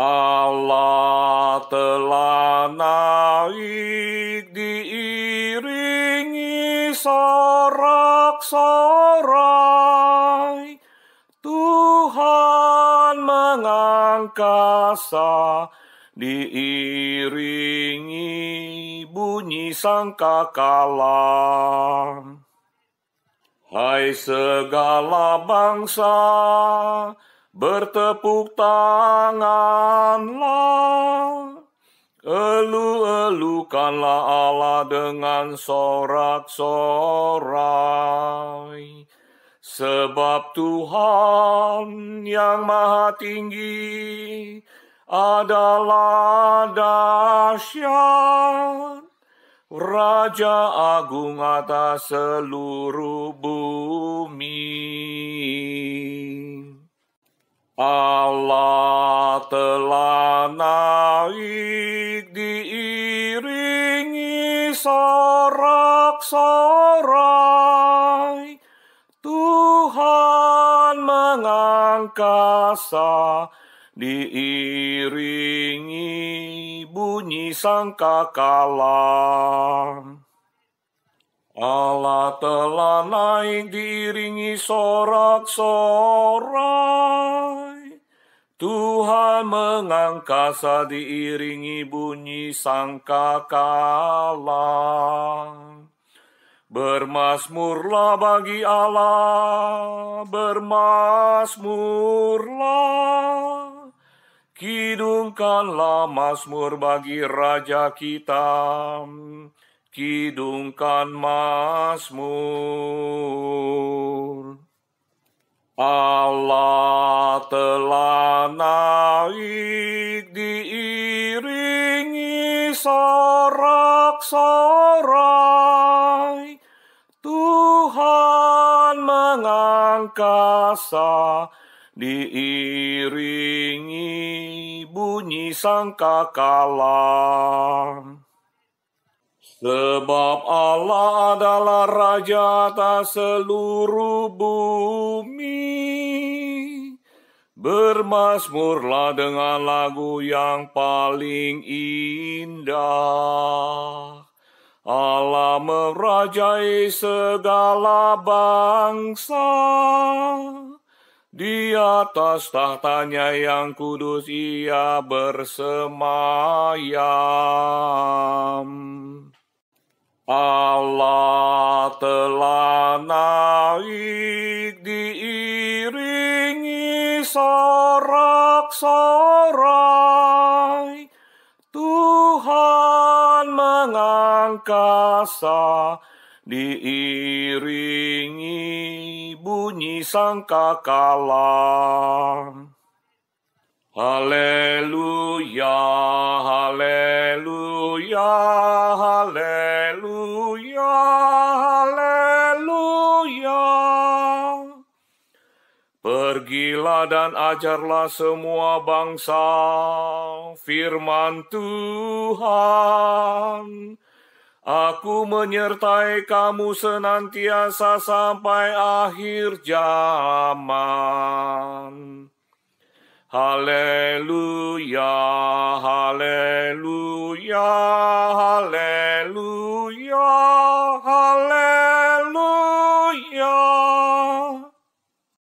Allah telah naik diiringi sorak-sorai. Tuhan mengangkasa diiringi bunyi sangkakala. Hai segala bangsa, Bertepuk tanganlah, elu-elukanlah Allah dengan sorak-sorai. Sebab Tuhan yang maha tinggi adalah dahsyat. Raja Agung atas seluruh bumi. Allah telah naik diiringi sorak-sorai. Tuhan mengangkasa diiringi bunyi sangkakala. Allah telah naik diiringi sorak-sorai. Tuhan mengangkasa diiringi bunyi sangka sangkakala. Bermasmurlah bagi Allah, bermasmurlah. Kidungkanlah masmur bagi Raja kita, kidungkan masmur. Allah naik diiringi sorak-sorai Tuhan mengangkasa diiringi bunyi sangkakala. Sebab Allah adalah Raja atas seluruh bumi. Bermasmurlah dengan lagu yang paling indah. Allah merajai segala bangsa. Di atas tahtanya yang kudus ia bersemayam. Allah telah naik diiringi sorak-sorai Tuhan mengangkasa diiringi bunyi sangkakala. Haleluya, haleluya, haleluya. Pergilah dan ajarlah semua bangsa firman Tuhan. Aku menyertai kamu senantiasa sampai akhir zaman. Haleluya, haleluya, haleluya.